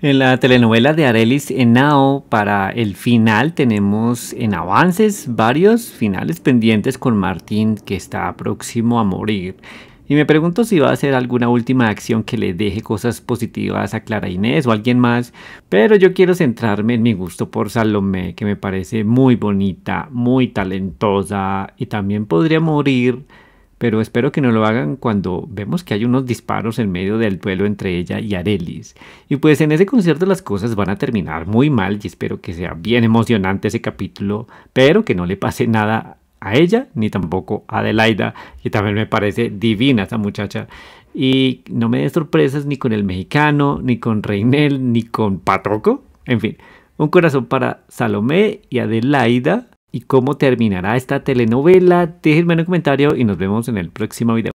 En la telenovela de Arelis Henao, para el final tenemos en avances varios finales pendientes con Martín que está próximo a morir. Y me pregunto si va a ser alguna última acción que le deje cosas positivas a Clara Inés o alguien más, pero yo quiero centrarme en mi gusto por Salomé, que me parece muy bonita, muy talentosa y también podría morir pero espero que no lo hagan cuando vemos que hay unos disparos en medio del duelo entre ella y Arelis. Y pues en ese concierto las cosas van a terminar muy mal y espero que sea bien emocionante ese capítulo, pero que no le pase nada a ella ni tampoco a Adelaida, que también me parece divina esa muchacha. Y no me des sorpresas ni con el mexicano, ni con Reinel, ni con Patroco. En fin, un corazón para Salomé y Adelaida y cómo terminará esta telenovela. Déjenme en un comentario y nos vemos en el próximo video.